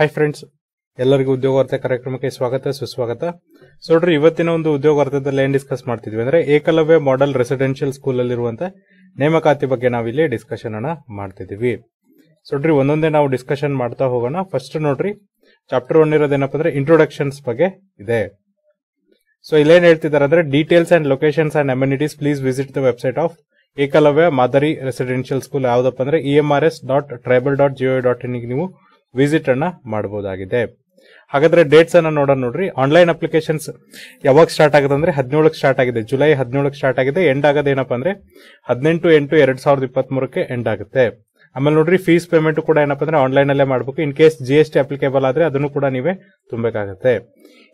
Hi friends ಎಲ್ಲರಿಗೂ ಉದ್ಯೋಗಾರ್ಥ ಕಾರ್ಯಕ್ರಮಕ್ಕೆ ಸ್ವಾಗತ ಸುಸ್ವಾಗತ ಸೊ ನೋಡ್ರಿ ಇವತ್ತಿನ ಒಂದು ಉದ್ಯೋಗಾರ್ಥದಲ್ಲಿ ಏನ್ ಡಿಸ್ಕಸ್ ಮಾಡ್ತಿದ್ವಿ ಅಂದ್ರೆ ಏಕಲವ್ಯ ಮಾಡೆಲ್ ರೆಸಿಡೆನ್ಷಿಯಲ್ ಸ್ಕೂಲ್ ಇರುವಂತ ನೇಮಕಾತಿ ಬಗ್ಗೆ ನಾವಿಲ್ಲಿ ಡಿಸ್ಕಷನ್ ಅನ್ನ ಮಾಡ್ತಿದೀವಿ ಸೊ ನೋಡ್ರಿ ಒಂದೊಂದೇ ನಾವು ಡಿಸ್ಕಷನ್ ಮಾಡ್ತಾ ಹೋಗೋಣ ಫಸ್ಟ್ ನೋಡ್ರಿ ಚಾಪ್ಟರ್ ಒನ್ ಇರೋದೇನಪ್ಪ ಅಂದ್ರೆ ಇಂಟ್ರೊಡಕ್ಷನ್ಸ್ ಬಗ್ಗೆ ಇದೆ ಸೊ ಇಲ್ಲೇನ್ ಹೇಳ್ತಿದ್ದಾರೆ ಅಂದ್ರೆ details and locations and amenities please visit the website of Eklavya ಮಾದರಿ ರೆಸಿಡೆನ್ಶಿಯಲ್ ಸ್ಕೂಲ್ ಯಾವ್ದಪ್ಪ ಅಂದ್ರೆ E M R S dot tribal dot G O dot ಇನ್ಗೆ ನೀವು ವಿಸಿಟ್ ಅನ್ನ ಮಾಡಬಹುದಾಗಿದೆ ಹಾಗಾದ್ರೆ ಡೇಟ್ಸ್ ಅನ್ನ ನೋಡೋಣ ನೋಡ್ರಿ ಆನ್ಲೈನ್ ಅಪ್ಲಿಕೇಶನ್ಸ್ ಯಾವಾಗ ಸ್ಟಾರ್ಟ್ ಆಗುತ್ತೆ ಅಂದ್ರೆ ಹದಿನೇಳಕ್ಕೆ ಸ್ಟಾರ್ಟ್ ಆಗಿದೆ ಜುಲೈ ಹದಿನೇಳಕ್ಕೆ ಸ್ಟಾರ್ಟ್ ಆಗಿದೆ ಎಂಡ್ ಆಗೋದು ಏನಪ್ಪಾ ಅಂದ್ರೆ ಹದಿನೆಂಟು ಎಂಟು ಎರಡ್ ಸಾವಿರದ ಇಪ್ಪತ್ಮೂರಕ್ಕೆ ಎಂಡ್ ಆಗುತ್ತೆ ಆಮೇಲೆ ನೋಡ್ರಿ ಫೀಸ್ ಪೇಮೆಂಟ್ ಕೂಡ ಏನಪ್ಪ ಅಂದ್ರೆ ಆನ್ಲೈನ್ ಅಲ್ಲೇ ಮಾಡಬೇಕು in case G S T applicable ಆದ್ರೆ ಅದನ್ನು ಕೂಡ ನೀವೇ ತುಂಬಬೇಕಾಗುತ್ತೆ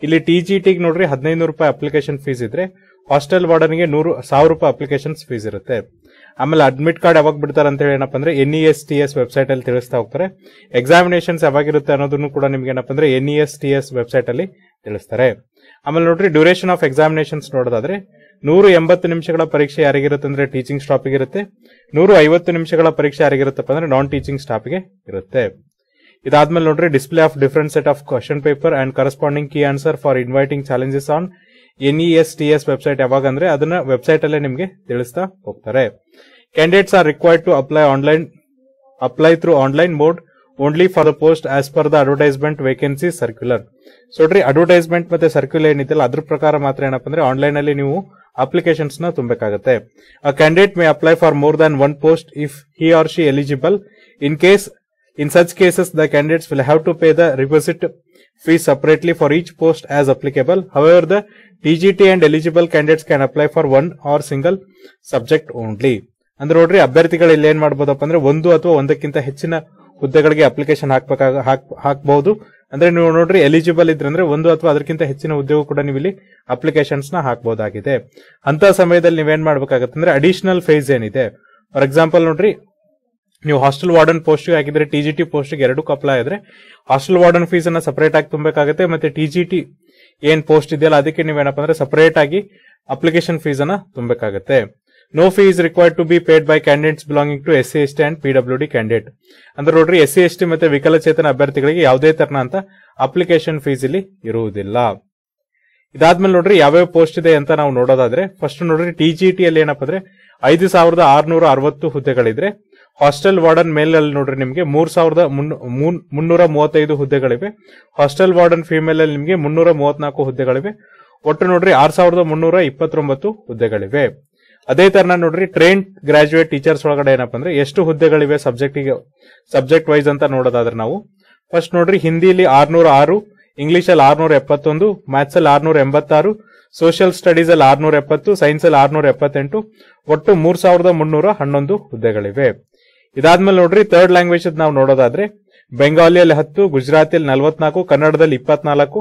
ಇಲ್ಲಿ ಟಿ ಜಿ ಟಿಗೆ ನೋಡ್ರಿ ಹದಿನೈದು ರೂಪಾಯಿ ಅಪ್ಲಿಕೇಶನ್ ಫೀಸ್ ಇದ್ರೆ ಹಾಸ್ಟೆಲ್ ವಾರ್ಡನ್ಗೆ ನೂರು ಸಾವಿರ ರೂಪಾಯಿ ಅಪ್ಲಿಕೇಶನ್ ಫೀಸ್ ಇರುತ್ತೆ ಆಮೇಲೆ ಅಡ್ಮಿಟ್ ಕಾರ್ಡ್ ಯಾವಾಗ ಬಿಡ್ತಾರೆ ಅಂತ ಹೇಳಿ ಏನಪ್ಪ ಅಂದ್ರೆ N E S T S website ಅಲ್ಲಿ ತಿಳಿಸ್ತಾ ಹೋಗ್ತಾರೆ ಎಕ್ಸಾಮಿನೇಷನ್ಸ್ ಯಾವಾಗಿರುತ್ತೆ ಅನ್ನೋದನ್ನು ಕೂಡ ನಿಮ್ಗೆ ಏನಪ್ಪ ಅಂದ್ರೆ N E S T S website ಅಲ್ಲಿ ತಿಳಿಸ್ತಾರೆ ಆಮೇಲೆ ನೋಡ್ರಿ ಡ್ಯೂರೇಷನ್ ಆಫ್ ಎಕ್ಸಾಮಿನೇಷನ್ಸ್ ನೋಡೋದಾದ್ರೆ ನೂರು ಎಂಬತ್ತು ನಿಮಿಷಗಳ ಪರೀಕ್ಷೆ ಯಾರಿಗಿರುತ್ತೆ ಅಂದ್ರೆ ಟೀಚಿಂಗ್ ಸ್ಟಾಫಿಗೆ ಇರುತ್ತೆ ನೂರು ಐವತ್ತು ನಿಮಿಷಗಳ ಪರೀಕ್ಷೆ ಯಾರಿಗಿರುತ್ತಪ್ಪ ಅಂದ್ರೆ ನಾನ್ ಟೀಚಿಂಗ್ ಗೆ ಇರುತ್ತೆ ಇದಾದ್ಮೇಲೆ ನೋಡ್ರಿ display of different set of question paper and corresponding key answer for inviting challenges on N E e S T S website ಯಾವಾಗ ಅಂದ್ರೆ ಅದನ್ನ ವೆಬ್ಸೈಟ್ ಅಲ್ಲೇ ನಿಮಗೆ ತಿಳಿಸ್ತಾ ಹೋಗ್ತಾರೆ candidates are required to apply online apply through online mode only for the post as per the advertisement vacancy circular so advertisement ಮತ್ತೆ circular ಏನಿದೆಯಲ್ಲ ಅದ್ರ ಪ್ರಕಾರ ಮಾತ್ರ ಏನಪ್ಪ ಅಂದ್ರೆ ಆನ್ಲೈನ್ ಅಲ್ಲಿ ನೀವು ಅಪ್ಲಿಕೇಶನ್ಸ್ ನ ತುಂಬಬೇಕಾಗುತ್ತೆ ಅ candidate may apply for more than one post if he or she eligible in case In such cases, the candidates will have to pay the requisite fee separately for each post as applicable. However, the TGT and eligible candidates can apply for one or single subject only. ಅಂದ್ರೆ ನೋಡ್ರಿ ಅಭ್ಯರ್ಥಿಗಳು ಇಲ್ಲಿ ಮಾಡ್ಬೋದಪ್ಪ ಅಂದ್ರೆ ಒಂದು ಅಥವಾ ಒಂದಕ್ಕಿಂತ ಹೆಚ್ಚಿನ ಹುದ್ದೆಗಳಿಗೆ ಅಪ್ಲಿಕೇಶನ್ ಹಾಕ್ಬೇಕಾಗ ಹಾಕ್ಬಹುದು ಅಂದ್ರೆ ನೀವು ನೋಡ್ರಿ ಎಲಿಜಿಬಲ್ ಇದ್ರೆ ಅಂದ್ರೆ ಒಂದು ಅಥವಾ ಅದಕ್ಕಿಂತ ಹೆಚ್ಚಿನ ಉದ್ಯೋಗ ಕೂಡ ನೀವು ಇಲ್ಲಿ ಅಪ್ಲಿಕೇಶನ್ಸ್ ನ ಹಾಕಬಹುದಾಗಿದೆ ಅಂತ ಸಮಯದಲ್ಲಿ ನೀವೇನ್ ಮಾಡ್ಬೇಕಾಗತ್ತೆ ಅಂದ್ರೆ ಅಡಿಷನಲ್ ಫೇಸ್ ಏನಿದೆ ಫಾರ್ ಎಕ್ಸಾಂಪಲ್ ನೋಡ್ರಿ ನೀವು ಹಾಸ್ಟೆಲ್ ವಾರ್ಡನ್ ಪೋಸ್ಟ್ ಹಾಕಿದ್ರೆ ಟಿ ಜಿ ಟಿ ಪೋಸ್ಟ್ ಎರಡು ಅಪ್ಲೈ ಆದ್ರೆ ಹಾಸ್ಟೆಲ್ ವಾರ್ಡನ್ ಫೀಸ್ ಅನ್ನ ಸಪರೇಟ್ ಆಗಿ ತುಂಬಬೇಕಾಗುತ್ತೆ ಮತ್ತೆ ಟಿ ಜಿ ಟಿ ಏನ್ ಪೋಸ್ಟ್ ಇದೆಯಲ್ಲ ಅದಕ್ಕೆ ನೀವೇನಪ್ಪ ಅಂದ್ರೆ ಸಪರೇಟ್ ಆಗಿ ಅಪ್ಲಿಕೇಶನ್ ಫೀಸ್ ಅನ್ನ ತುಂಬಬೇಕಾಗುತ್ತೆ no fees is required to be paid by candidates belonging to S C S T and P W D candidate ಅಂದ್ರೆ ನೋಡ್ರಿ ಎಸ್ ಸಿ ಎಸ್ ಟಿ ಮತ್ತೆ ವಿಕಲಚೇತನ ಅಭ್ಯರ್ಥಿಗಳಿಗೆ ಯಾವುದೇ ತರನ ಅಂತ ಅಪ್ಲಿಕೇಶನ್ ಫೀಸ್ ಇಲ್ಲಿ ಇರುವುದಿಲ್ಲ ಇದಾದ್ಮೇಲೆ ನೋಡ್ರಿ ಯಾವ್ಯಾವ ಪೋಸ್ಟ್ ಇದೆ ಅಂತ ನಾವು ನೋಡೋದಾದ್ರೆ ಫಸ್ಟ್ ನೋಡ್ರಿ ಟಿ ಜಿ ಟಿ ಅಲ್ಲಿ ಏನಪ್ಪ ಅಂದ್ರೆ ಐದು ಸಾವಿರದ ಆರ್ನೂರ ಅರವತ್ತು ಹುದ್ದೆಗಳಿದ್ರೆ ಹಾಸ್ಟೆಲ್ ವಾರ್ಡನ್ ಮೇಲಲ್ಲಿ ನೋಡ್ರಿ ನಿಮಗೆ ಮೂರ್ ಸಾವಿರದ ಮುನ್ನೂರ ಮೂವತ್ತೈದು ಹುದ್ದೆಗಳಿವೆ ಹಾಸ್ಟೆಲ್ ವಾರ್ಡನ್ ಫೀಮೇಲ್ ಅಲ್ಲಿ ನಿಮಗೆ ಮುನ್ನೂರ ಮೂವತ್ನಾಲ್ಕು ಹುದ್ದೆಗಳಿವೆ ಒಟ್ಟು ನೋಡ್ರಿ ಆರ್ ಸಾವಿರದ ಮುನ್ನೂರ ಇಪ್ಪತ್ತೊಂಬತ್ತು ಹುದ್ದೆಗಳಿವೆ ಅದೇ ತರ ನೋಡ್ರಿ ಟ್ರೈನ್ ಗ್ರಾಜುಯೇಟ್ ಟೀಚರ್ಸ್ ಒಳಗಡೆ ಏನಪ್ಪ ಅಂದ್ರೆ ಎಷ್ಟು ಹುದ್ದೆಗಳಿವೆ ಸಬ್ಜೆಕ್ಟಿಗೆ ಸಬ್ಜೆಕ್ಟ್ ವೈಸ್ ಅಂತ ನೋಡೋದಾದ್ರೆ ನಾವು ಫಸ್ಟ್ ನೋಡ್ರಿ ಹಿಂದಿಲಿ ಆರ್ನೂರ ಆರು ಇಂಗ್ಲಿಷ್ ಅಲ್ಲಿ ಆರ್ನೂರ ಎಪ್ಪತ್ತೊಂದು ಮ್ಯಾಥ್ಸ್ ಅಲ್ಲಿ ಆರ್ನೂರ ಎಂಬತ್ತಾರು ಸೋಷಿಯಲ್ ಸ್ಟಡೀಸ್ ಅಲ್ಲಿ ಆರ್ನೂರ ಎಪ್ಪತ್ತು ಸೈನ್ಸ್ ಅಲ್ಲಿ ಆರ್ನೂರ ಎಪ್ಪತ್ತೆಂಟು ಒಟ್ಟು ಮೂರ್ ಸಾವಿರದ ಮುನ್ನೂರ ಹನ್ನೊಂದು ಹುದ್ದೆಗಳಿವೆ ಇದಾದ್ಮೇಲೆ ನೋಡ್ರಿ ತರ್ಡ್ ಲ್ಯಾಂಗ್ವೇಜ್ ನಾವು ನೋಡೋದಾದ್ರೆ ಬೆಂಗಾಲಿಯಲ್ಲಿ ಹತ್ತು ಗುಜರಾತಿಯಲ್ಲಿ ನಲವತ್ನಾಲ್ಕು ಕನ್ನಡದಲ್ಲಿ ಇಪ್ಪತ್ನಾಲ್ಕು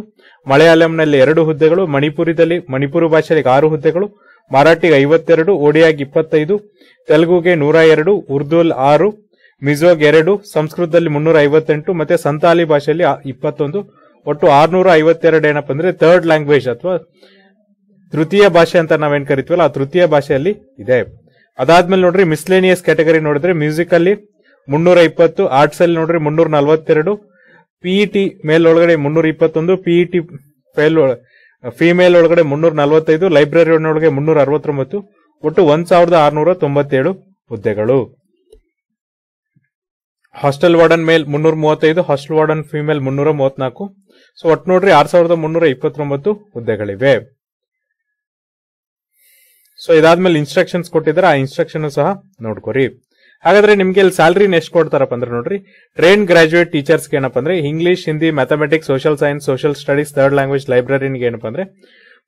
ಮಲಯಾಳಂನಲ್ಲಿ ಎರಡು ಹುದ್ದೆಗಳು ಮಣಿಪುರದಲ್ಲಿ ಮಣಿಪುರ ಭಾಷೆಗೆ ಆರು ಹುದ್ದೆಗಳು ಮರಾಠಿಗೆ ಐವತ್ತೆರಡು ಒಡಿಯಾಗಿ ಇಪ್ಪತ್ತೈದು ತೆಲುಗುಗೆ ನೂರ ಎರಡು ಉರ್ದುಲ್ ಆರು ಮಿಜೋಗೆ ಎರಡು ಸಂಸ್ಕೃತದಲ್ಲಿ ಮುನ್ನೂರ ಐವತ್ತೆಂಟು ಮತ್ತೆ ಸಂತಾಲಿ ಭಾಷೆಯಲ್ಲಿ ಇಪ್ಪತ್ತೊಂದು ಒಟ್ಟು ಆರ್ನೂರ ಐವತ್ತೆರಡು ಏನಪ್ಪ ಅಂದ್ರೆ ಥರ್ಡ್ ಲ್ಯಾಂಗ್ವೇಜ್ ಅಥವಾ ತೃತೀಯ ಭಾಷೆ ಅಂತ ನಾವೇನ್ ಕರಿತೀವಲ್ಲ ಆ ತೃತೀಯ ಭಾಷೆಯಲ್ಲಿ ಇದೆ ಅದಾದ್ಮೇಲೆ ನೋಡ್ರಿ ಮಿಸ್ಲೇನಿಯಸ್ ಕ್ಯಾಟಗರಿ ನೋಡಿದ್ರೆ ಮ್ಯೂಸಿಕ್ ಅಲ್ಲಿ ಮುನ್ನೂರ ಇಪ್ಪತ್ತು ಆರ್ಟ್ಸ್ ಅಲ್ಲಿ ನೋಡ್ರಿ ಮುನ್ನೂರ ನಲ್ವತ್ತೆರಡು ಪಿಇಟಿ ಮೇಲ್ ಒಳಗಡೆ ಮುನ್ನೂರ ಇಪ್ಪತ್ತೊಂದು ಪಿಇಟಿ ಫೇಲ್ ಫಿಮೇಲ್ ಒಳಗಡೆ ಮುನ್ನೂರ ನಲವತ್ತೈದು ಲೈಬ್ರರಿ ಒಳಗೆ ಮುನ್ನೂರ ಅರವತ್ತೊಂಬತ್ತು ಒಟ್ಟು ಒಂದ್ ಸಾವಿರದ ಆರ್ನೂರ ತೊಂಬತ್ತೇಳು ಹುದ್ದೆಗಳು ಹಾಸ್ಟೆಲ್ ವಾರ್ಡನ್ ಮೇಲ್ ಮುನ್ನೂರ ಮೂವತ್ತೈದು ಹಾಸ್ಟೆಲ್ ವಾರ್ಡನ್ ಫಿಮೇಲ್ ಮುನ್ನೂರ ಮೂವತ್ನಾಲ್ಕು ಸೊ ಒಟ್ಟು ನೋಡ್ರಿ ಆರ್ ಸಾವಿರದ ಮುನ್ನೂರ ಇಪ್ಪತ್ತೊಂಬತ್ತು ಹುದ್ದೆಗಳಿವೆ ಸೊ ಇದಾದ್ಮೇಲೆ ಇನ್ಸ್ಟ್ರಕ್ಷನ್ಸ್ ಕೊಟ್ಟಿದ್ರೆ ಆ ಇನ್ಸ್ಟ್ರಕ್ಷನ್ ಸಹ ನೋಡ್ಕೊರಿ ಹಾಗಾದ್ರೆ ನಿಮ್ಗೆ ಇಲ್ಲಿ ಸ್ಯಾಲ್ರಿನ ಎಷ್ಟು ಕೊಡ್ತಾರಪ್ಪ ಅಂದ್ರೆ ನೋಡ್ರಿ ಟ್ರೈನ್ ಗ್ರಾಜುಯೇಟ್ ಟೀಚರ್ಸ್ ಏನಪ್ಪ ಅಂದ್ರೆ English Hindi mathematics social science social studies third language ಲೈಬ್ರರಿನಿಗೆ ಏನಪ್ಪ ಅಂದ್ರೆ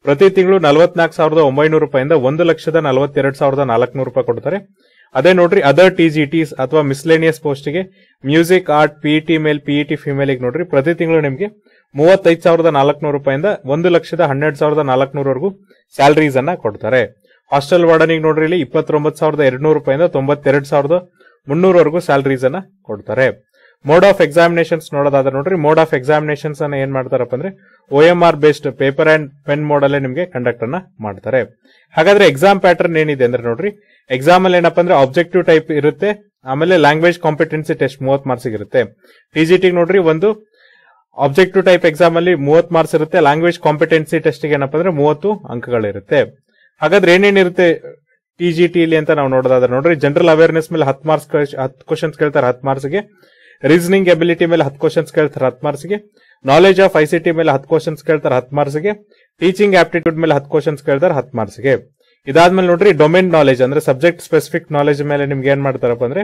ಪ್ರತಿ ತಿಂಗಳು ನಲವತ್ನಾಲ್ಕು ಸಾವಿರದ ಒಂಬೈನೂರು ರೂಪಾಯಿಂದ ಒಂದು ಲಕ್ಷದ ನಲವತ್ತೆರಡು ಸಾವಿರದ ನಾಲ್ಕನೂರು ರೂಪಾಯಿ ಕೊಡ್ತಾರೆ ಅದೇ ನೋಡ್ರಿ ಅದರ್ ಟಿ ಜಿ ಟಿಸ್ ಅಥವಾ ಮಿಸ್ಲೇನಿಯಸ್ ಗೆ music art P T male P T female ನೋಡ್ರಿ ಪ್ರತಿ ತಿಂಗಳು ನಿಮಗೆ ಮೂವತ್ತೈದು ಸಾವಿರದ ನಾಲ್ಕನೂರು ರೂಪಾಯಿಂದ ಒಂದು ಲಕ್ಷದ ಹನ್ನೆರಡು ಸಾವಿರದ ನಾಲ್ಕನೂರವರೆಗೂ ಸ್ಯಾಲರೀಸ್ ಅನ್ನ ಕೊಡ್ತಾರೆ ಹಾಸ್ಟೆಲ್ ವಾರ್ಡನಿಗೆ ನೋಡ್ರಿ ಇಲ್ಲಿ ಇಪ್ಪತ್ತೊಂಬತ್ತು ಸಾವಿರದ ಎರಡ್ನೂರು ರೂಪಾಯಿಂದ ತೊಂಬತ್ತೆರಡು ಸಾವಿರದ ಮುನ್ನೂರವರೆಗೂ ಸ್ಯಾಲ್ರೀಸನ್ನು ಕೊಡ್ತಾರೆ ಮೋಡ್ ಆಫ್ ಎಕ್ಸಾಮಿನೇಷನ್ಸ್ ನೋಡೋದಾದ್ರೆ ನೋಡ್ರಿ ಮೋಡ್ ಆಫ್ ಎಕ್ಸಾಮಿನೇಷನ್ಸ್ ಅನ್ನ ಏನ್ ಮಾಡ್ತಾರಪ್ಪ ಅಂದ್ರೆ O M R based paper and pen mode ಅಲ್ಲೇ ನಿಮಗೆ ಕಂಡಕ್ಟ್ ಅನ್ನ ಮಾಡ್ತಾರೆ ಹಾಗಾದ್ರೆ ಎಕ್ಸಾಮ್ ಪ್ಯಾಟರ್ನ್ ಏನಿದೆ ಅಂದ್ರೆ ನೋಡ್ರಿ ಎಕ್ಸಾಮ್ ಅಲ್ಲಿ ಏನಪ್ಪ ಅಂದ್ರೆ ಆಬ್ಜೆಕ್ಟಿವ್ ಟೈಪ್ ಇರುತ್ತೆ ಆಮೇಲೆ ಲ್ಯಾಂಗ್ವೇಜ್ ಕಾಂಪಿಟೆನ್ಸಿ ಟೆಸ್ಟ್ ಮೂವತ್ ಮಾರ್ಕ್ಸ್ ಇರುತ್ತೆ ಟಿಗೆ ನೋಡ್ರಿ ಒಂದು ಆಬ್ಜೆಕ್ಟಿವ್ ಟೈಪ್ ಎಕ್ಸಾಮ್ ಅಲ್ಲಿ ಮೂವತ್ ಮಾರ್ಕ್ಸ್ ಇರುತ್ತೆ ಲ್ಯಾಂಗ್ವೇಜ್ ಕಾಂಪಿಟೆನ್ಸಿ ಟೆಸ್ಟ್ ಏನಪ್ಪ ಅಂದ್ರೆ ಮೂವತ್ತು ಅಂಕಗಳಿರುತ್ತೆ ಹಾಗಾದ್ರೆ ಏನೇನಿರುತ್ತೆ ಟಿ ಜಿ ಟಿಲಿ ಅಂತ ನಾವು ನೋಡೋದಾದ್ರೆ ನೋಡ್ರಿ ಜನರಲ್ ಅವೇರ್ನೆಸ್ ಮೇಲೆ ಹತ್ತು ಮಾರ್ಕ್ಸ್ ಹತ್ತು ಕ್ವಶನ್ಸ್ ಕೇಳ್ತಾರೆ ಹತ್ತು ಗೆ ರೀಸನಿಂಗ್ ಎಬಿಲಿಟಿ ಮೇಲೆ ಹತ್ತು ಕ್ವಶನ್ಸ್ ಕೇಳ್ತಾರೆ ಹತ್ತು ಮಾರ್ಕ್ಸ್ಗೆ knowledge of I C T ಮೇಲೆ ಹತ್ತು ಕ್ವಶನ್ಸ್ ಕೇಳ್ತಾರೆ ಹತ್ತು ಮಾರ್ಕ್ಸ್ಗೆ ಟೀಚಿಂಗ್ ಆಪ್ಟಿಟ್ಯೂಡ್ ಮೇಲೆ ಹತ್ತು ಕ್ವಶನ್ಸ್ ಕೇಳ್ತಾರೆ ಹತ್ತು ಮಾರ್ಕ್ಸ್ಗೆ ಇದಾದ್ಮೇಲೆ ನೋಡ್ರಿ ಡೊಮೇನ್ ನಾಲೆಜ್ ಅಂದ್ರೆ ಸಬ್ಜೆಕ್ಟ್ ಸ್ಪೆಸಿಫಿಕ್ ನಾಲೆಜ್ ಮೇಲೆ ನಿಮ್ಗೆ ಏನ್ ಮಾಡ್ತಾರಪ್ಪ ಅಂದ್ರೆ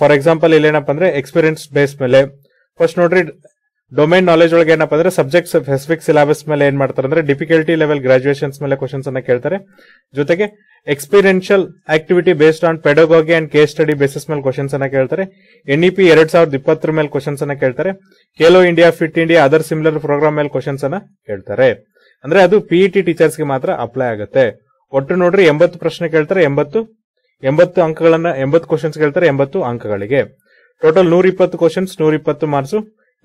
ಫಾರ್ ಎಕ್ಸಾಂಪಲ್ ಏನಪ್ಪ ಅಂದ್ರೆ ಎಕ್ಸ್ಪೀರಿಯನ್ಸ್ ಬೇಸ್ ಮೇಲೆ ಫಸ್ಟ್ ನೋಡ್ರಿ ಡೊಮೈನ್ ನಾಲೆಜ್ ಒಳಗೆ ಏನಪ್ಪ ಅಂದ್ರೆ ಸಬ್ಜೆಕ್ಟ್ ಸ್ಪೆಸಿಫಿಕ್ ಸಿಲಾಬಸ್ ಮೇಲೆ ಏನ್ ಮಾಡ್ತಾರೆ ಅಂದ್ರೆ ಡಿಫಿಕಲ್ಟಿ ಲೆವೆಲ್ ಗ್ರಾಜುಯೇಷನ್ಸ್ ಮೇಲೆ ಕ್ವಶನ್ಸ್ ಅನ್ನ ಕೇಳ್ತಾರೆ ಜೊತೆಗೆ experiential activity based on pedagogy and case study basis ಮೇಲೆ ಕ್ವಶನ್ಸ್ ಅನ್ನ ಕೇಳ್ತಾರೆ ಎನ್ಇಪಿ e ಎರಡ್ ಸಾವಿರದ ಇಪ್ಪತ್ತರ ಮೇಲೆ ಕ್ವಶನ್ಸ್ ಅನ್ನ ಕೇಳ್ತಾರೆ Khelo India fit India other similar programme ಮೇಲೆ ಕ್ವಶನ್ಸ್ ಅನ್ನ ಕೇಳ್ತಾರೆ ಅಂದ್ರೆ ಅದು ಪಿಇಟಿ ಟೀಚರ್ಸ್ e ಗೆ ಮಾತ್ರ ಅಪ್ಲೈ ಆಗುತ್ತೆ ಒಟ್ಟು ನೋಡ್ರಿ ಎಂಬತ್ತು ಪ್ರಶ್ನೆ ಕೇಳ್ತಾರೆ ಎಂಬತ್ತು ಎಂಬತ್ತು ಅಂಕಗಳನ್ನ ಎಂಬತ್ತು ಕ್ವಶನ್ಸ್ ಕೇಳ್ತಾರೆ ಎಂಬತ್ತು ಅಂಕಗಳಿಗೆ ಟೋಟಲ್ ನೂರ ಇಪ್ಪತ್ತು ಕ್ವಶನ್ಸ್ ನೂರ ಇಪ್ಪತ್ತು ಮಾರ್ಕ್ಸ್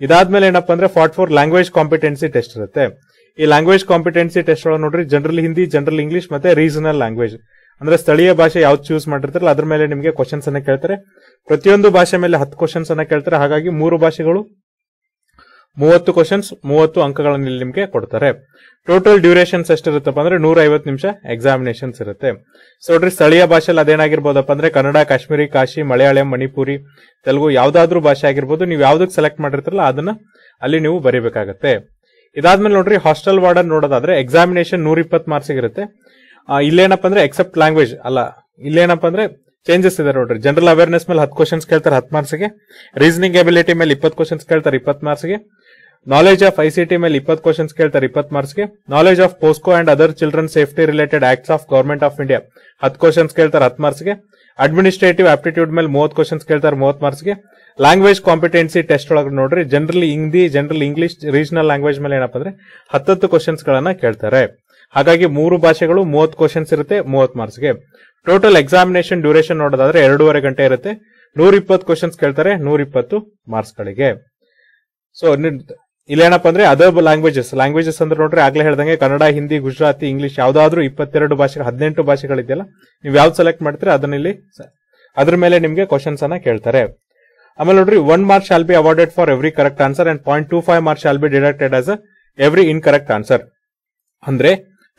ಇದಾದ್ಮೇಲೆ ಏನಪ್ಪ ಅಂದ್ರೆ part four language competency test ಇರುತ್ತೆ ಈ ಲ್ಯಾಂಗ್ವೇಜ್ ಕಾಂಪಿಟೆನ್ಸಿ ಟೆಸ್ಟ್ ಒಳಗೆ ನೋಡ್ರಿ ಜನರಲ್ ಹಿಂದಿ ಜನರಲ್ ಇಂಗ್ಲಿಷ್ ಮತ್ತೆ ರೀಜನಲ್ ಲ್ಯಾಂಗ್ವೇಜ್ ಅಂದ್ರೆ ಸ್ಥಳೀಯ ಭಾಷೆ ಯಾವ್ದು ಚೂಸ್ ಮಾಡಿರ್ತಾರಲ್ಲ ಅದ್ರ ಮೇಲೆ ನಿಮಗೆ ಕ್ವಶನ್ಸ್ ಅನ್ನ ಕೇಳ್ತಾರೆ ಪ್ರತಿಯೊಂದು ಭಾಷೆ ಮೇಲೆ ಹತ್ತು ಕ್ವಶನ್ಸ್ ಅನ್ನ ಕೇಳ್ತಾರೆ ಹಾಗಾಗಿ ಮೂರು ಭಾಷೆಗಳು ಮೂವತ್ತು ಕ್ವಶನ್ಸ್ ಮೂವತ್ತು ಅಂಕಗಳನ್ನ ಇಲ್ಲಿ ನಿಮಗೆ ಕೊಡ್ತಾರೆ ಟೋಟಲ್ ಡ್ಯೂರೇಷನ್ಸ್ ಎಷ್ಟಿರುತ್ತಪ್ಪ ಅಂದ್ರೆ ನೂರ ಐವತ್ತು ನಿಮಿಷ ಎಕ್ಸಾಮಿನೇಷನ್ಸ್ ಇರುತ್ತೆ ಸೊ ನೋಡ್ರಿ ಸ್ಥಳೀಯ ಭಾಷೆಯಲ್ಲಿ ಅದೇನಾಗಿರ್ಬೋದಪ್ಪ ಅಂದ್ರೆ ಕನ್ನಡ ಕಾಶ್ಮೀರಿ ಕಾಶಿ ಮಲಯಾಳಂ ಮಣಿಪುರಿ ತೆಲುಗು ಯಾವ್ದಾದ್ರು ಭಾಷೆ ಆಗಿರ್ಬೋದು ನೀವು ಯಾವ್ದಕ್ಕೆ ಸೆಲೆಕ್ಟ್ ಮಾಡಿರ್ತಾರಲ್ಲ ಅದನ್ನ ಅಲ್ಲಿ ನೀವು ಬರೀಬೇಕಾಗತ್ತೆ ಇದಾದ್ಮೇಲೆ ನೋಡ್ರಿ ಹಾಸ್ಟೆಲ್ ವಾರ್ಡನ್ ನೋಡೋದಾದ್ರೆ ಎಕ್ಸಾಮಿನೇಷನ್ ನೂರ ಇಪ್ಪತ್ತು ಮಾರ್ಕ್ಸ್ ಇರುತ್ತೆ ಇಲ್ಲೇನಪ್ಪ ಅಂದ್ರೆ ಎಕ್ಸೆಪ್ಟ್ ಲ್ಯಾಂಗ್ವೇಜ್ ಅಲ್ಲ ಇಲ್ಲೇನಪ್ಪ ಅಂದ್ರೆ ಚೇಂಜಸ್ ಇದೆ ನೋಡ್ರಿ ಜನರಲ್ ಅವೇರ್ನೆಸ್ ಮೇಲೆ ಹತ್ತು ಕ್ವಶನ್ಸ್ ಕೇಳ್ತಾರೆ ಹತ್ತು ಮಾರ್ಕ್ಸ್ಗೆ ರೀಸನಿಂಗ್ ಎಬಿಲಿಟಿ ಮೇಲೆ ಇಪ್ಪತ್ತು ಕ್ವಶನ್ಸ್ ಕೇಳ್ತಾರೆ ಇಪ್ಪತ್ತು ಮಾರ್ಕ್ಸ್ಗೆ ನಾಲೆಜ್ ಆಫ್ ಐಸಿಟಿ ಮೇಲೆ ಇಪ್ಪತ್ತು ಕ್ವಶನ್ಸ್ ಕೇಳ್ತಾರೆ ಇಪ್ಪತ್ತು ಮಾರ್ಕ್ಸ್ಗೆ knowledge of POCSO and other children safety related acts of government of India ಹತ್ತು ಕ್ವಶನ್ಸ್ ಕೇಳ್ತಾರೆ ಹತ್ತು ಮಾರ್ಕ್ಸ್ಗೆ ಅಡ್ಮಿನಿಸ್ಟ್ರೇಟಿವ್ ಆಪ್ಟಿಟ್ಯೂಡ್ ಮೇಲೆ ಮೂವತ್ತು ಕ್ವಶನ್ಸ್ ಕೇಳ್ತಾರೆ ಮೂವತ್ತು ಮಾರ್ಕ್ಸ್ಗೆ ಲ್ಯಾಂಗ್ವೇಜ್ ಕಾಂಪಿಟೆನ್ಸಿ ಟೆಸ್ಟ್ ಒಳಗೆ ನೋಡ್ರಿ generally Hindi general English regional language ಮೇಲೆ ಏನಪ್ಪ ಅಂದ್ರೆ ಹತ್ತತ್ತು ಕ್ವಶನ್ಸ್ ಕೇಳ್ತಾರೆ ಹಾಗಾಗಿ ಮೂರು ಭಾಷೆಗಳು ಮೂವತ್ತು ಕ್ವಶನ್ಸ್ ಇರುತ್ತೆ ಮೂವತ್ತು ಮಾರ್ಕ್ಸ್ಗೆ ಟೋಟಲ್ ಎಕ್ಸಾಮಿನೇಷನ್ ಡ್ಯೂರೇಷನ್ ನೋಡೋದಾದ್ರೆ ಎರಡೂವರೆ ಗಂಟೆ ಇರುತ್ತೆ ನೂರ ಇಪ್ಪತ್ತು ಕ್ವಶನ್ಸ್ ಕೇಳ್ತಾರೆ ನೂರ ಇಪ್ಪತ್ತು ಮಾರ್ಕ್ಸ್ ಗಳಿಗೆ ಸೊ ಇಲ್ಲೇನಪ್ಪ ಅಂದ್ರೆ ಅದರ್ ಲ್ಯಾಂಗ್ವೇಜಸ್ ಲ್ಯಾಂಗ್ವೇಜಸ್ ಅಂದ್ರೆ ನೋಡ್ರಿ ಆಗ್ಲೇ ಹೇಳ್ದಂಗೆ ಕನ್ನಡ ಹಿಂದಿ ಗುಜರಾತಿ ಇಂಗ್ಲಿಷ್ ಯಾವ್ದಾದ್ರು ಇಪ್ಪತ್ತೆರಡು ಭಾಷೆ ಹದಿನೆಂಟು ಭಾಷೆಗಳಿದೆಯಲ್ಲ ನೀವು ಯಾವ್ದು ಸೆಲೆಕ್ಟ್ ಮಾಡ್ತೀರಿ ಅದನ್ನ ಇಲ್ಲಿ ಅದ್ರ ಮೇಲೆ ನಿಮಗೆ ಕ್ವಶನ್ಸ್ ಅನ್ನ ಕೇಳ್ತಾರೆ ಆಮೇಲೆ ನೋಡ್ರಿ one mark shall be awarded for every correct answer and point two five mark shall be deducted as every incorrect answer ಅಂದ್ರೆ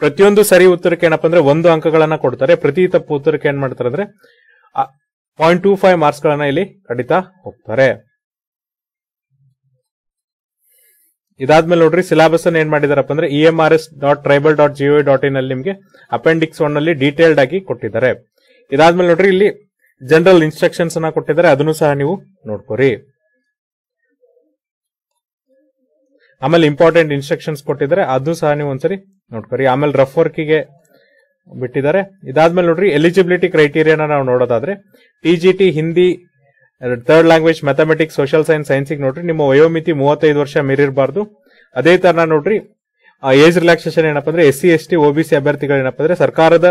ಪ್ರತಿಯೊಂದು ಸರಿ ಉತ್ತರಕ್ಕೆ ಏನಪ್ಪ ಅಂದ್ರೆ ಒಂದು ಅಂಕಗಳನ್ನ ಕೊಡ್ತಾರೆ ಪ್ರತಿ ತಪ್ಪು ಉತ್ತರಕ್ಕೆ ಏನ್ ಮಾಡ್ತಾರೆ ಅಂದ್ರೆ ಪಾಯಿಂಟ್ ಟೂ ಫೈವ್ ಮಾರ್ಕ್ಸ್ ಗಳನ್ನ ಇಲ್ಲಿ ಕಡಿತ ಹೋಗ್ತಾರೆ ಇದಾದ್ಮೇಲೆ ನೋಡ್ರಿ ಸಿಲಾಬಸ್ ಅನ್ನು ಏನ್ ಮಾಡಿದಾರಪ್ಪ ಅಂದ್ರೆ E M R S dot tribal dot G O dot in ಅಲ್ಲಿ ನಿಮಗೆ ಅಪೆಂಡಿಕ್ಸ್ ಒನ್ ಅಲ್ಲಿ ಡೀಟೇಲ್ಡ್ ಆಗಿ ಕೊಟ್ಟಿದ್ದಾರೆ ಇದಾದ್ಮೇಲೆ ನೋಡ್ರಿ ಇಲ್ಲಿ ಜನರಲ್ ಇನ್ಸ್ಟ್ರಕ್ಷನ್ಸ್ ಅನ್ನ ಕೊಟ್ಟಿದ್ದಾರೆ ಅದನ್ನು ಸಹ ನೀವು ನೋಡ್ಕೋರಿ ಆಮೇಲೆ ಇಂಪಾರ್ಟೆಂಟ್ ಇನ್ಸ್ಟ್ರಕ್ಷನ್ಸ್ ಕೊಟ್ಟಿದ್ದಾರೆ ಅದು ಸಹ ನೀವು ಒಂದ್ಸರಿ ನೋಡ್ಕೋರಿ ಆಮೇಲೆ ರಫ್ ವರ್ಕಿಗೆ ಬಿಟ್ಟಿದ್ದಾರೆ ಇದಾದ್ಮೇಲೆ ನೋಡ್ರಿ ಎಲಿಜಿಬಿಲಿಟಿ ಕ್ರೈಟೀರಿಯಾನ ನಾವು ನೋಡೋದಾದ್ರೆ ಟಿ ಟಿ ಹಿಂದಿ ಎರಡು third language mathematics social science ಸೈನ್ಸಿಗೆ ನೋಡ್ರಿ ನಿಮ್ಮ ವಯೋಮಿತಿ ಮೂವತ್ತೈದು ವರ್ಷ ಮೀರಿರಬಾರ್ದು ಅದೇ ತರ ನೋಡ್ರಿ ಏಜ್ ರಿಲ್ಯಾಕ್ಸೇಷನ್ ಏನಪ್ಪ ಅಂದ್ರೆ S C S T OBC ಅಭ್ಯರ್ಥಿಗಳು ಏನಪ್ಪ ಅಂದ್ರೆ ಸರ್ಕಾರದ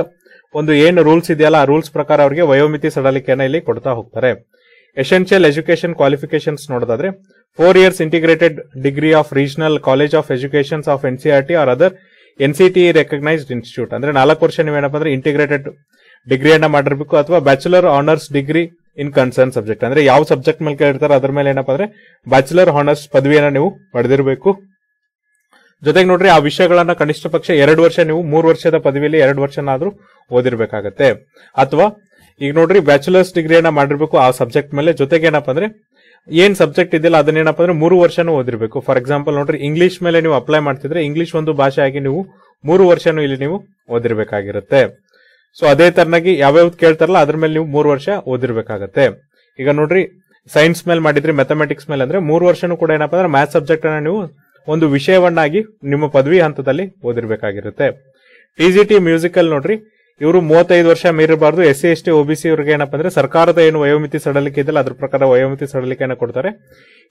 ಒಂದು ಏನು ರೂಲ್ಸ್ ಇದೆಯಲ್ಲ ಆ ರೂಲ್ಸ್ ಪ್ರಕಾರ ಅವರಿಗೆ ವಯೋಮಿತಿ ಸಡಲಿಕೆಯನ್ನು ಇಲ್ಲಿ ಕೊಡ್ತಾ ಹೋಗ್ತಾರೆ ಎಸೆನ್ಷಿಯಲ್ ಎಜುಕೇಶನ್ ಕ್ವಾಲಿಫಿಕೇಶನ್ಸ್ ನೋಡೋದಾದ್ರೆ four years integrated degree of regional college of educations of N C R T or other N C T recognised institute ಅಂದ್ರೆ ನಾಲ್ಕು ವರ್ಷ ನೀವೇನಪ್ಪ ಅಂದ್ರೆ ಇಂಟಿಗ್ರೇಟೆಡ್ ಡಿಗ್ರಿಯನ್ನ ಮಾಡಿರ್ಬೇಕು ಅಥವಾ bachelor honours degree in concern subject ಅಂದ್ರೆ ಯಾವ ಸಬ್ಜೆಕ್ಟ್ ಮೇಲೆ ಕೇಳಿರ್ತಾರೆ ಅದ್ರ ಮೇಲೆ ಏನಪ್ಪಾ ಅಂದ್ರೆ ಬ್ಯಾಚುಲರ್ ಆನರ್ಸ್ ಪದವಿಯನ್ನ ನೀವು ಪಡೆದಿರಬೇಕು ಜೊತೆಗೆ ನೋಡ್ರಿ ಆ ವಿಷಯಗಳನ್ನ ಕನಿಷ್ಠ ಪಕ್ಷ ಎರಡು ವರ್ಷ ನೀವು ಮೂರು ವರ್ಷದ ಪದವಿಯಲ್ಲಿ ಎರಡು ವರ್ಷನಾದ್ರೂ ಓದಿರ್ಬೇಕಾಗತ್ತೆ ಅಥವಾ ಈಗ ನೋಡ್ರಿ ಬ್ಯಾಚುಲರ್ಸ್ ಡಿಗ್ರಿಯನ್ನ ಮಾಡಿರ್ಬೇಕು ಆ ಸಬ್ಜೆಕ್ಟ್ ಮೇಲೆ ಜೊತೆಗೆ ಏನಪ್ಪಾ ಅಂದ್ರೆ ಏನ್ ಸಬ್ಜೆಕ್ಟ್ ಇದೆಯಲ್ಲ ಏನಪ್ಪಾ ಅಂದ್ರೆ ಮೂರು ವರ್ಷನೂ ಓದಿರ್ಬೇಕು ಫಾರ್ ಎಕ್ಸಾಂಪಲ್ ನೋಡ್ರಿ ಇಂಗ್ಲಿಷ್ ಮೇಲೆ ನೀವು ಅಪ್ಲೈ ಮಾಡ್ತಿದ್ರೆ ಇಂಗ್ಲಿಷ್ ಒಂದು ಭಾಷೆ ಆಗಿ ನೀವು ಮೂರು ವರ್ಷನೂ ಇಲ್ಲಿ ನೀವು ಓದಿರ್ಬೇಕಾಗಿರುತ್ತೆ ಸೊ ಅದೇ ತರನಾಗಿ ಯಾವ್ಯಾವ್ದು ಕೇಳ್ತಾರಲ್ಲ ಅದ್ರ ಮೇಲೆ ನೀವು ಮೂರು ವರ್ಷ ಓದಿರ್ಬೇಕಾಗತ್ತೆ ಈಗ ನೋಡ್ರಿ ಸೈನ್ಸ್ ಮೇಲೆ ಮಾಡಿದ್ರಿ ಮ್ಯಾಥಮೆಟಿಕ್ಸ್ ಮೇಲೆ ಅಂದ್ರೆ ಮೂರು ವರ್ಷನೂ ಕೂಡ ಏನಪ್ಪಾ ಅಂದ್ರೆ ಮ್ಯಾಥ್ ಸಬ್ಜೆಕ್ಟ್ ಅನ್ನ ನೀವು ಒಂದು ವಿಷಯವನ್ನಾಗಿ ನಿಮ್ಮ ಪದವಿ ಹಂತದಲ್ಲಿ ಓದಿರ್ಬೇಕಾಗಿರುತ್ತೆ ಟಿ ಜಿ ಟಿ ಮ್ಯೂಸಿಕಲ್ ನೋಡ್ರಿ ಇವರು ಮೂವತ್ತೈದು ವರ್ಷ ಮೀರಿರಬಾರ್ದು ಎಸ್ ಸಿ ಎಸ್ ಟಿ ಒಬಿಸಿ ಇವ್ರಿಗೆ ಏನಪ್ಪಾ ಅಂದ್ರೆ ಸರ್ಕಾರದ ಏನು ವಯೋಮಿತಿ ಸಡಲಿಕೆ ಇದೆಯಲ್ಲ ಅದ್ರ ಪ್ರಕಾರ ವಯೋಮಿತಿ ಸಡಲಿಕೆಯನ್ನ ಕೊಡ್ತಾರೆ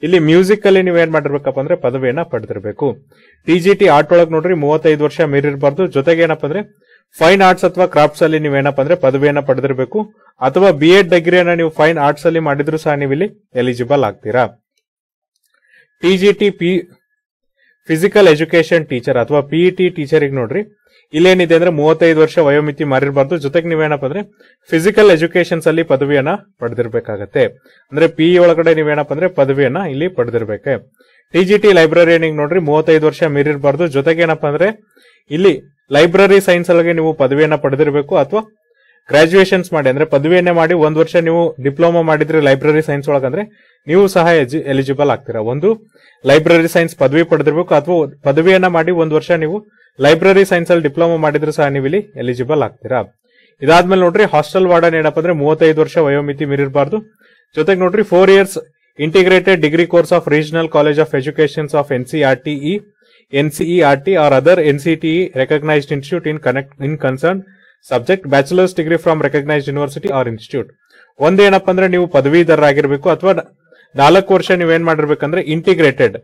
ಇಲ್ಲಿ ಮ್ಯೂಸಿಕ್ ಅಲ್ಲಿ ನೀವೇನ್ ಮಾಡಿರ್ಬೇಕಪ್ಪ ಅಂದ್ರೆ ಪದವಿಯನ್ನ ಪಡೆದಿರಬೇಕು ಟಿ ಜಿ ಟಿ ಆರ್ಟ್ ನೋಡ್ರಿ ಮೂವತ್ತೈದು ವರ್ಷ ಮೀರಿರಬಾರ್ದು ಜೊತೆಗೆ ಏನಪ್ಪಾ ಅಂದ್ರೆ ಫೈನ್ ಆರ್ಟ್ಸ್ ಅಥವಾ ಕ್ರಾಫ್ಟ್ಸ್ ಅಲ್ಲಿ ನೀವೇನಪ್ಪ ಅಂದ್ರೆ ಪದವಿಯನ್ನ ಪಡೆದಿರಬೇಕು ಅಥವಾ ಬಿ ಎಡ್ ಡಿಗ್ರಿಯನ್ನ ನೀವು ಫೈನ್ ಆರ್ಟ್ಸ್ ಅಲ್ಲಿ ಮಾಡಿದ್ರು ಸಹ ನೀವು ಇಲ್ಲಿ ಎಲಿಜಿಬಲ್ ಆಗ್ತೀರಾ TGT P physical education teacher ಅಥವಾ ಪಿಇಟಿ ಟೀಚರ್ ಈಗ ನೋಡ್ರಿ ಇಲ್ಲೇನಿದೆ ಅಂದ್ರೆ ಮೂವತ್ತೈದು ವರ್ಷ ವಯೋಮಿತಿ ಮಾರಿರಬಾರ್ದು ಜೊತೆಗೆ ನೀವೇನಪ್ಪ ಅಂದ್ರೆ ಫಿಸಿಕಲ್ ಎಜುಕೇಶನ್ಸ್ ಅಲ್ಲಿ ಪದವಿಯನ್ನ ಪಡೆದಿರ್ಬೇಕಾಗತ್ತೆ ಅಂದ್ರೆ ಪಿಇ e ಒಳಗಡೆ ನೀವೇನಪ್ಪ ಅಂದ್ರೆ ಪದವಿಯನ್ನ ಇಲ್ಲಿ ಪಡೆದಿರ್ಬೇಕು ಟಿಜಿಟಿ ಲೈಬ್ರರಿಯನ್ ಈಗ ನೋಡ್ರಿ ಮೂವತ್ತೈದು ವರ್ಷ ಮೀರಿರಬಾರ್ದು ಜೊತೆಗೆ ಏನಪ್ಪಾ ಅಂದ್ರೆ ಇಲ್ಲಿ ಲೈಬ್ರರಿ ಸೈನ್ಸ್ ಒಳಗೆ ನೀವು ಪದವಿಯನ್ನ ಪಡೆದಿರಬೇಕು ಅಥವಾ ಗ್ರಾಜುಯೇಷನ್ಸ್ ಮಾಡಿ ಅಂದ್ರೆ ಪದವಿಯನ್ನೇ ಮಾಡಿ ಒಂದ್ ವರ್ಷ ನೀವು ಡಿಪ್ಲೊಮಾ ಮಾಡಿದ್ರೆ ಲೈಬ್ರರಿ ಸೈನ್ಸ್ ಒಳಗಂದ್ರೆ ನೀವು ಸಹ ಎಲಿಜಿಬಲ್ ಆಗ್ತೀರಾ ಒಂದು ಲೈಬ್ರರಿ ಸೈನ್ಸ್ ಪದವಿ ಪಡೆದಿರಬೇಕು ಅಥವಾ ಪದವಿಯನ್ನ ಮಾಡಿ ಒಂದ್ ವರ್ಷ ನೀವು ಲೈಬ್ರರಿ ಸೈನ್ಸ್ ಅಲ್ಲಿ ಡಿಪ್ಲೊಮಾ ಮಾಡಿದ್ರೆ ಸಹ ನೀವು ಇಲ್ಲಿ ಎಲಿಜಿಬಲ್ ಆಗ್ತೀರಾ ಇದಾದ್ಮೇಲೆ ನೋಡ್ರಿ ಹಾಸ್ಟೆಲ್ ವಾರ್ಡನ್ ಏನಪ್ಪ ಅಂದ್ರೆ ಮೂವತ್ತೈದು ವರ್ಷ ವಯೋಮಿತಿ ಮೀರಿರಬಾರ್ದು ಜೊತೆಗೆ ನೋಡ್ರಿ four years integrated degree course of regional college of educations of N NCERT or other NCTE recognized institute in connect in concern subject bachelor's degree from recognized university or institute. ಒಂದೇನಪ್ಪ ಅಂದ್ರೆ ನೀವು ಆಗಿರ್ಬೇಕು ಅಥವಾ ನಾಲ್ಕು ವರ್ಷ ನೀವು ಏನ್ ಮಾಡಿರ್ಬೇಕಂದ್ರೆ ಇಂಟಿಗ್ರೇಟೆಡ್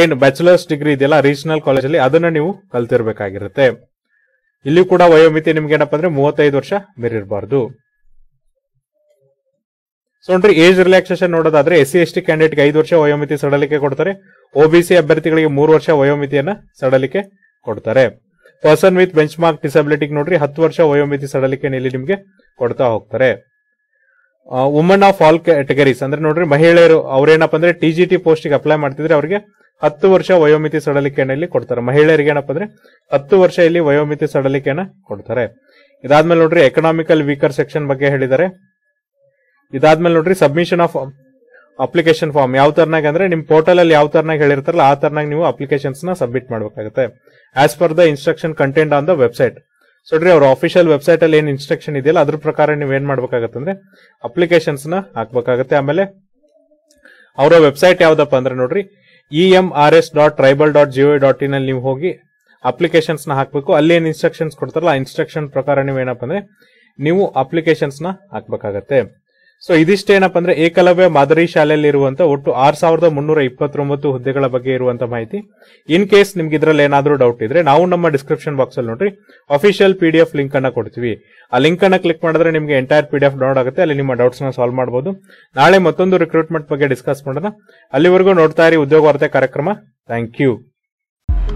ಏನು ಬ್ಯಾಚುಲರ್ಸ್ ಡಿಗ್ರಿ ಇದೆಯಲ್ಲ ರೀಜನಲ್ ಕಾಲೇಜ್ ಅಲ್ಲಿ ಅದನ್ನ ನೀವು ಕಲ್ತಿರ್ಬೇಕಾಗಿರುತ್ತೆ ಇಲ್ಲಿ ಕೂಡ ವಯೋಮಿತಿ ನಿಮ್ಗೆ ಏನಪ್ಪ ಅಂದ್ರೆ ಮೂವತ್ತೈದು ವರ್ಷ ಮೀರಿರಬಾರ್ದು ಸೊ ನೋಡ್ರಿ ಏಜ್ ರಿಲ್ಯಾಕ್ಸೇಷನ್ ನೋಡೋದಾದ್ರೆ ಎಸ್ ಸಿ ಎಸ್ ಟಿ ಕ್ಯಾಂಡಿಡೇಟ್ಗೆ ಐದು ವರ್ಷ ವಯೋಮಿತಿ ಸಡಲಿಕೆ ಕೊಡ್ತಾರೆ ಒಬಿಸಿ ಅಭ್ಯರ್ಥಿಗಳಿಗೆ ಮೂರು ವರ್ಷ ವಯೋಮಿತಿಯನ್ನ ಸಡಲಿಕೆ ಕೊಡ್ತಾರೆ person with benchmark disability ನೋಡ್ರಿ ಹತ್ತು ವರ್ಷ ವಯೋಮಿತಿ ಸಡಲಿಕೆ ಇಲ್ಲಿ ನಿಮಗೆ ಕೊಡ್ತಾ ಹೋಗ್ತಾರೆ ವುಮನ್ ಆಫ್ ಆಲ್ ಕ್ಯಾಟಗರೀಸ್ ಅಂದ್ರೆ ನೋಡ್ರಿ ಮಹಿಳೆಯರು ಅವ್ರೇನಪ್ಪ ಅಂದ್ರೆ ಟಿ ಜಿ ಟಿ ಅಪ್ಲೈ ಮಾಡ್ತಿದ್ರೆ ಅವರಿಗೆ ಹತ್ತು ವರ್ಷ ವಯೋಮಿತಿ ಸಡಲಿಕೆಯಲ್ಲಿ ಇಲ್ಲಿ ಕೊಡ್ತಾರೆ ಮಹಿಳೆಯರಿಗೆ ಏನಪ್ಪ ಅಂದ್ರೆ ಹತ್ತು ವರ್ಷ ಇಲ್ಲಿ ವಯೋಮಿತಿ ಸಡಲಿಕೆಯನ್ನ ಕೊಡ್ತಾರೆ ಇದಾದ್ಮೇಲೆ ನೋಡ್ರಿ ಎಕನಾಮಿಕಲ್ ವೀಕರ್ ಸೆಕ್ಷನ್ ಬಗ್ಗೆ ಹೇಳಿದ್ದಾರೆ ಇದಾದ್ಮೇಲೆ ನೋಡ್ರಿ ಸಬ್ಮಿಷನ್ ಆಫ್ ಅಪ್ಲಿಕೇಶನ್ ಫಾರ್ಮ್ ಯಾವ ತರನಾಗ ಅಂದ್ರೆ ನಿಮ್ ಪೋರ್ಟಲ್ ಅಲ್ಲಿ ಯಾವ ತರನಾಗ ಹೇಳಿರ್ತಾರಲ್ಲ ಆ ತರನಾಗ ನೀವು ಅಪ್ಲಿಕೇಶನ್ಸ್ ನ ಸಬ್ಮಿಟ್ ಮಾಡಬೇಕಾಗುತ್ತೆ as per the instruction content on the website ಸೊಡ್ರಿ ಅವ್ರ ಅಫಿಷಿಯಲ್ ವೆಬ್ಸೈಟ್ ಅಲ್ಲಿ ಏನ್ ಇನ್ಸ್ಟ್ರಕ್ಷನ್ ಇದೆಯಲ್ಲ ಅದ್ರ ಪ್ರಕಾರ ನೀವು ಏನ್ ಮಾಡ್ಬೇಕಾಗತ್ತೆ ಅಂದ್ರೆ ಅಪ್ಲಿಕೇಶನ್ಸ್ ನ ಹಾಕ್ಬೇಕಾಗತ್ತೆ ಆಮೇಲೆ ಅವರ ವೆಬ್ಸೈಟ್ ಯಾವ್ದಪ್ಪ ಅಂದ್ರೆ ನೋಡ್ರಿ E M R S dot tribal dot G O dot in ಅಲ್ಲಿ ನೀವು ಹೋಗಿ ಅಪ್ಲಿಕೇಶನ್ಸ್ ನ ಹಾಕ್ಬೇಕು ಅಲ್ಲಿ ಏನು ಇನ್ಸ್ಟ್ರಕ್ಷನ್ಸ್ ಕೊಡ್ತಾರಲ್ಲ ಆ ಇನ್ಸ್ಟ್ರಕ್ಷನ್ ಪ್ರಕಾರ ನೀವೇನಪ್ಪ ಅಂದ್ರೆ ನೀವು ಅಪ್ಲಿಕೇಶನ್ಸ್ ನ ಹಾಕ್ಬೇಕಾಗತ್ತೆ ಸೊ ಇದಿಷ್ಟೇನಪ್ಪ ಅಂದ್ರೆ ಏಕಲವ್ಯ ಮಾದರಿ ಶಾಲೆಯಲ್ಲಿ ಇರುವಂತ ಒಟ್ಟು ಆರ್ ಸಾವಿರದ ಮುನ್ನೂರ ಇಪ್ಪತ್ತೊಂಬತ್ತು ಹುದ್ದೆಗಳ ಬಗ್ಗೆ ಇರುವಂತ ಮಾಹಿತಿ ಇನ್ ಕೇಸ್ ನಿಮ್ಗೆ ಇದ್ರಲ್ಲಿ ಏನಾದರೂ ಡೌಟ್ ಇದ್ರೆ ನಾವು ನಮ್ಮ ಡಿಸ್ಕ್ರಿಪ್ಷನ್ ಬಾಕ್ಸ್ ಅಲ್ಲಿ ನೋಡ್ರಿ official P D F link ಅನ್ನ ಕೊಡ್ತೀವಿ ಆ ಲಿಂಕ್ ಅನ್ನ ಕ್ಲಿಕ್ ಮಾಡಿದ್ರೆ ನಿಮ್ಗೆ entire P D F download ಆಗುತ್ತೆ ಅಲ್ಲಿ ನಿಮ್ಮ ಡೌಟ್ಸ್ ನ ಸಾಲ್ವ್ ಮಾಡಬಹುದು ನಾಳೆ ಮತ್ತೊಂದು ರಿಕ್ರೂಟ್ಮೆಂಟ್ ಬಗ್ಗೆ ಡಿಸ್ಕಸ್ ಮಾಡೋಣ ಅಲ್ಲಿವರೆಗೂ ನೋಡ್ತಾ ಇರಿ ಉದ್ಯೋಗ ವಾರ್ತೆ ಕಾರ್ಯಕ್ರಮ ಥ್ಯಾಂಕ್ ಯು